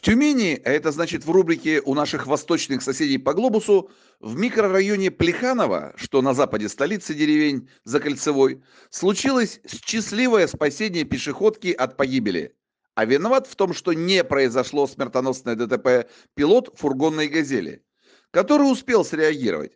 В Тюмени, а это значит в рубрике у наших восточных соседей по глобусу, в микрорайоне Плеханово, что на западе столицы деревень за кольцевой, случилось счастливое спасение пешеходки от погибели. А виноват в том, что не произошло смертоносное ДТП пилот фургонной «Газели», который успел среагировать.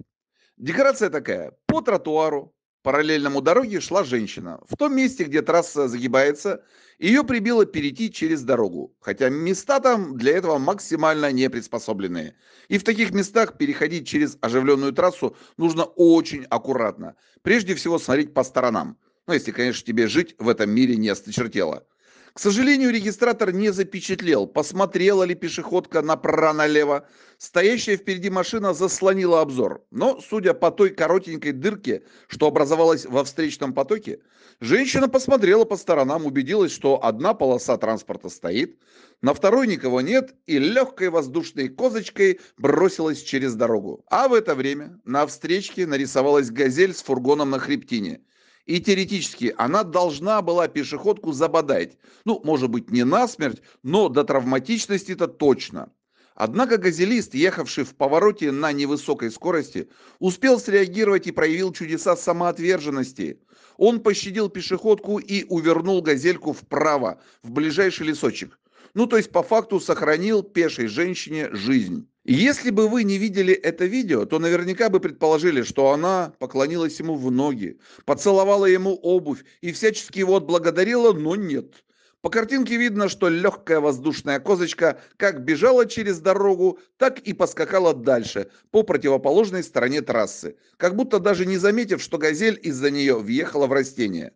Декорация такая. По тротуару параллельному дороге шла женщина. В том месте, где трасса загибается, ее прибило перейти через дорогу, хотя места там для этого максимально не приспособленные. И в таких местах переходить через оживленную трассу нужно очень аккуратно. Прежде всего смотреть по сторонам. Ну, если, конечно, тебе жить в этом мире не осточертело. К сожалению, регистратор не запечатлел, посмотрела ли пешеходка направо-налево. Стоящая впереди машина заслонила обзор. Но, судя по той коротенькой дырке, что образовалась во встречном потоке, женщина посмотрела по сторонам, убедилась, что одна полоса транспорта стоит, на второй никого нет, и легкой воздушной козочкой бросилась через дорогу. А в это время на встречке нарисовалась газель с фургоном на хребтине – и теоретически она должна была пешеходку забодать. Ну, может быть, не насмерть, но до травматичности это точно. Однако газелист, ехавший в повороте на невысокой скорости, успел среагировать и проявил чудеса самоотверженности. Он пощадил пешеходку и увернул газельку вправо, в ближайший лесочек. Ну, то есть по факту сохранил пешей женщине жизнь. Если бы вы не видели это видео, то наверняка бы предположили, что она поклонилась ему в ноги, поцеловала ему обувь и всячески его отблагодарила, но нет. По картинке видно, что легкая воздушная козочка как бежала через дорогу, так и поскакала дальше, по противоположной стороне трассы, как будто даже не заметив, что газель из-за нее въехала в растение.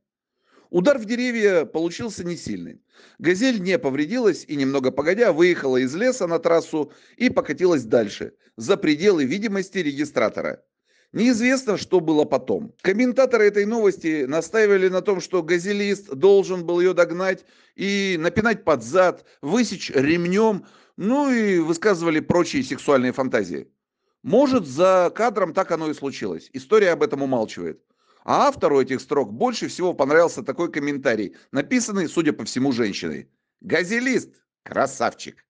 Удар в деревья получился не сильный. Газель не повредилась и немного погодя выехала из леса на трассу и покатилась дальше, за пределы видимости регистратора. Неизвестно, что было потом. Комментаторы этой новости настаивали на том, что газелист должен был ее догнать и напинать под зад, высечь ремнем, ну и высказывали прочие сексуальные фантазии. Может, за кадром так оно и случилось. История об этом умалчивает. А автору этих строк больше всего понравился такой комментарий, написанный, судя по всему, женщиной. «Газелист! Красавчик!»